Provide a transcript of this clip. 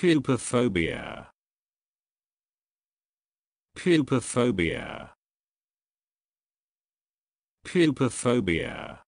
Pupophobia. Pupophobia. Pupophobia.